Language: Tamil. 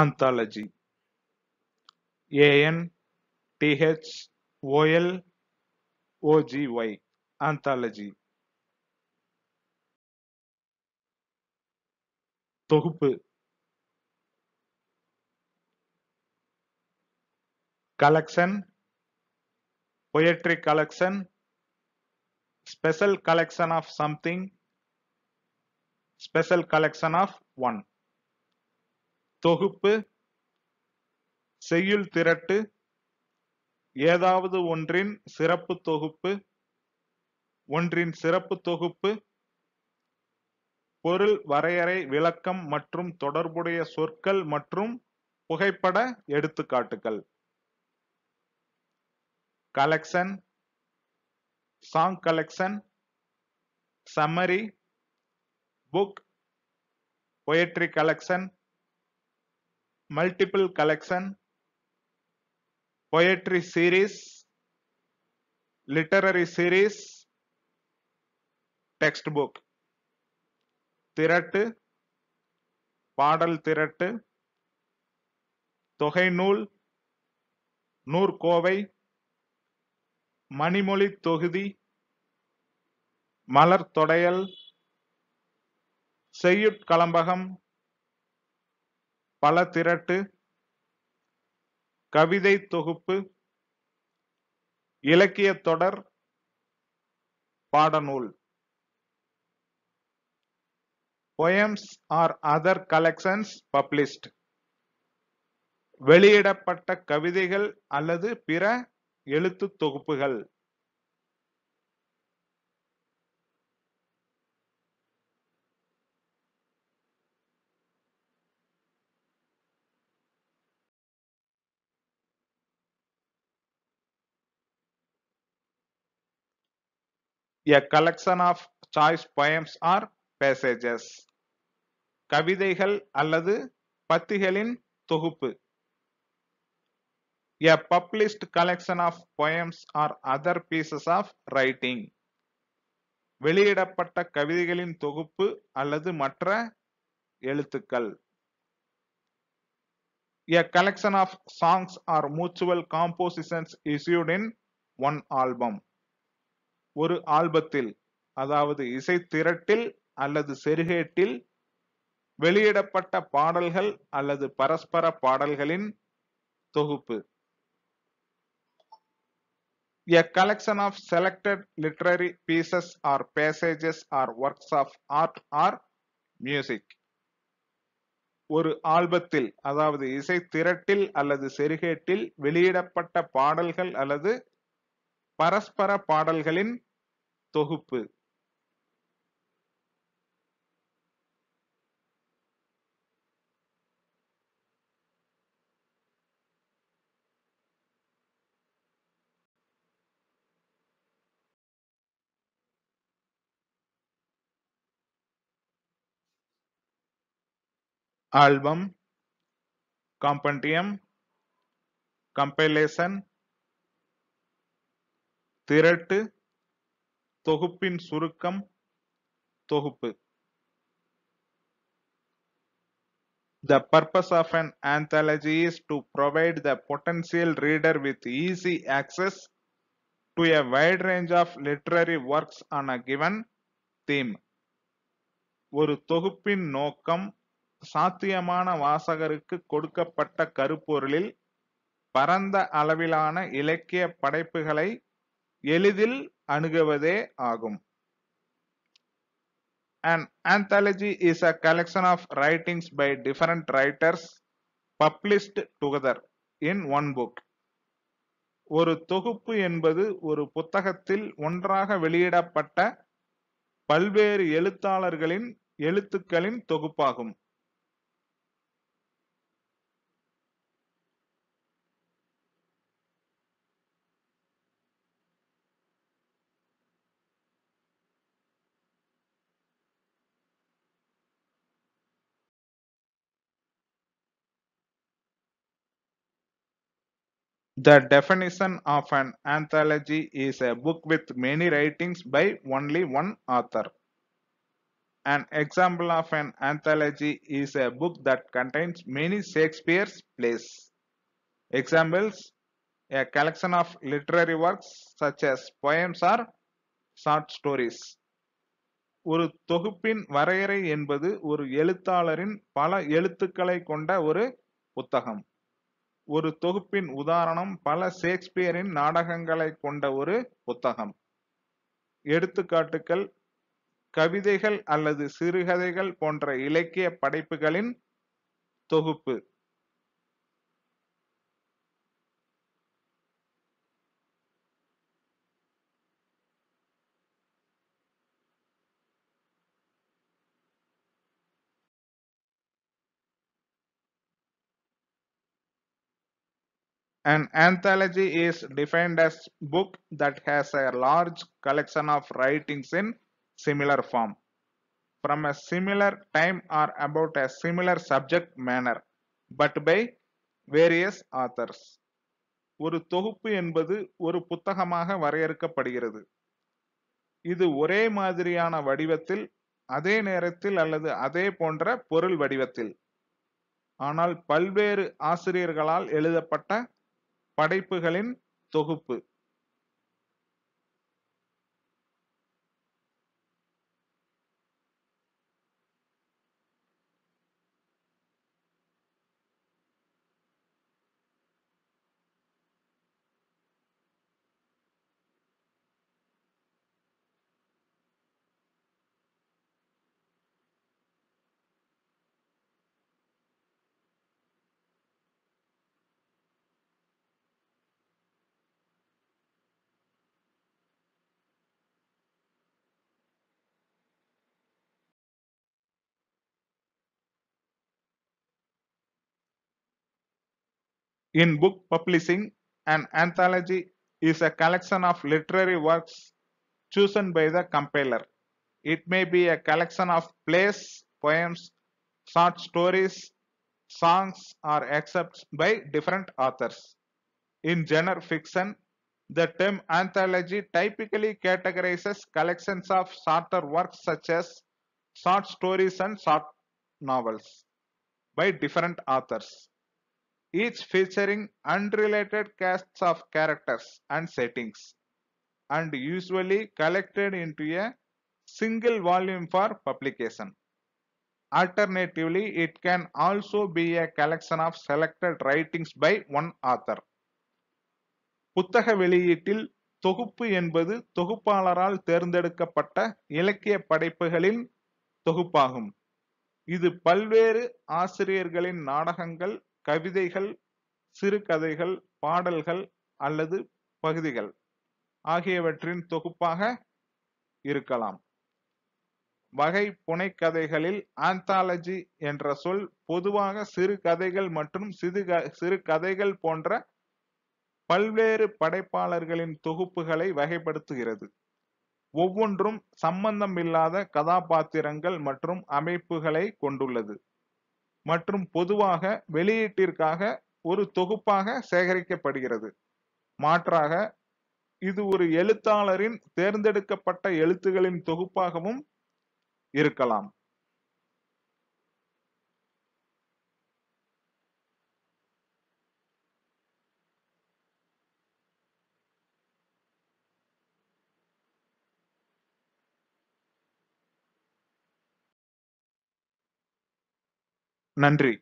anthology A-N-T-H-O-L-O-G-Y anthology தொகுப்பு collection poetry collection special collection of something special collection of one தொகுப்பு செய்யுள் திரட்டு ஏதாவது ஒன்றின் சிறப்பு தொகுப்பு ஒன்றின் சிறப்பு தொகுப்பு பொருள் வரையறை விளக்கம் மற்றும் தொடர்புடைய சொற்கள் மற்றும் புகைப்பட எடுத்துக்காட்டுகள் collection song collection summary book poetry collection multiple collection, poetry series, literary series, textbook. திரட்டு பாடல் திரட்டு தொகை நூல் நூற்கோவை மணிமொழி தொகுதி மலர் தொடையல் செய்யுட்களம்பகம் பல திரட்டு கவிதை தொகுப்பு இலக்கிய தொடர் பாடநூல் poems are other collections published வெளியிடப்பட்ட கவிதைகள் அல்லது பிற எழுத்து தொகுப்புகள் a collection of choice poems are passages கவிதைகள் அல்லது பத்திகளின் தொகுப்பு a published collection of poems are other pieces of writing வெளியிடப்பட்ட கவிதைகளின் தொகுப்பு அல்லது மற்ற எழுத்துக்கள் a collection of songs are musical compositions issued in one album ஒரு ஆல்பத்தில் அதாவது இசை திரட்டில் அல்லது செருகேட்டில் வெளியிடப்பட்ட பாடல்கள் அல்லது பரஸ்பர பாடல்களின் தொகுப்பு A collection of selected literary pieces or passages or works of art or music. ஒரு ஆல்பத்தில் அதாவது இசை திரட்டில் அல்லது செருகேட்டில் வெளியிடப்பட்ட பாடல்கள் அல்லது பரஸ்பர பாடல்களின் தொகுப்பு ஆல்பம் காம்பண்டியம் கம்பைலேஷன் திரட்டு தொகுப்பின் சுருக்கம் தொகுப்பு The purpose of an anthology is to provide the potential reader with easy access to a wide range of literary works on a given theme. ஒரு தொகுப்பின் நோக்கம் சாத்தியமான வாசகருக்கு கொடுக்கப்பட்ட கருப்பொருளில் பரந்த அளவிலான இலக்கிய படைப்புகளை எளிதில் அணுகுவதே ஆகும் An anthology is a collection of writings by different writers published together in one book. ஒரு தொகுப்பு என்பது ஒரு புத்தகத்தில் ஒன்றாக வெளியிடப்பட்ட பல்வேறு எழுத்தாளர்களின் எழுத்துக்களின் தொகுப்பாகும் The definition of an anthology is a book with many writings by only one author. An example of an anthology is a book that contains many Shakespeare's plays. Examples A collection of literary works such as poems or short stories. ஒரு தொகுப்பின் வரையறை என்பது ஒரு எழுத்தாளரின் பல எழுத்துக்களை கொண்ட ஒரு புத்தகம் ஒரு தொகுப்பின் உதாரணம் பல ஷேக்ஸ்பியரின் நாடகங்களை கொண்ட ஒரு புத்தகம் எடுத்துக்காட்டுக்கள் கவிதைகள் அல்லது சிறுகதைகள் போன்ற இலக்கிய படைப்புகளின் தொகுப்பு An anthology is defined as book that has a large collection of writings in similar form from a similar time or about a similar subject manner but by various authors ஒரு தொகுப்பு என்பது ஒரு புத்தகமாக வரையறுக்கப்படுகிறது இது ஒரே மாதிரியான வடிவத்தில் அதே நேரத்தில் அல்லது அதே போன்ற பொருள் வடிவத்தில் ஆனால் பல்வேறு ஆசிரியர்களால் எழுதப்பட்ட படைப்புகளின் தொகுப்பு In book publishing, an anthology is a collection of literary works chosen by the compiler. It may be a collection of plays, poems, short stories, songs or excerpts by different authors. In genre fiction, the term anthology typically categorizes collections of shorter works such as short stories and short novels by different authors. each featuring unrelated casts of characters and settings and usually collected into a single volume for publication. Alternatively, it can also be a collection of selected writings by one author. புத்தக வெளியீட்டில் தொகுப்பு என்பது தொகுப்பாளரால் தேர்ந்தெடுக்கப்பட்ட இலக்கிய படைப்புகளின் தொகுப்பாகும் இது பல்வேறு ஆசிரியர்களின் நாடகங்கள் கவிதைகள் சிறுகதைகள் பாடல்கள் அல்லது பகுதிகள் ஆகியவற்றின் தொகுப்பாக இருக்கலாம் வகை புனைக்கதைகளில் ஆந்தாலஜி என்ற சொல் பொதுவாக சிறு கதைகள் மற்றும் சிறுக சிறு கதைகள் போன்ற பல்வேறு படைப்பாளர்களின் தொகுப்புகளை வகைப்படுத்துகிறது ஒவ்வொன்றும் சம்பந்தமில்லாத கதாபாத்திரங்கள் மற்றும் அமைப்புகளை கொண்டுள்ளது மற்றும் பொதுவாக வெளியீட்டிற்காக ஒரு தொகுப்பாக சேகரிக்கப்படுகிறது மாற்றாக இது ஒரு எழுத்தாளரின் தேர்ந்தெடுக்கப்பட்ட எழுத்துகளின் தொகுப்பாகவும் இருக்கலாம் நன்றி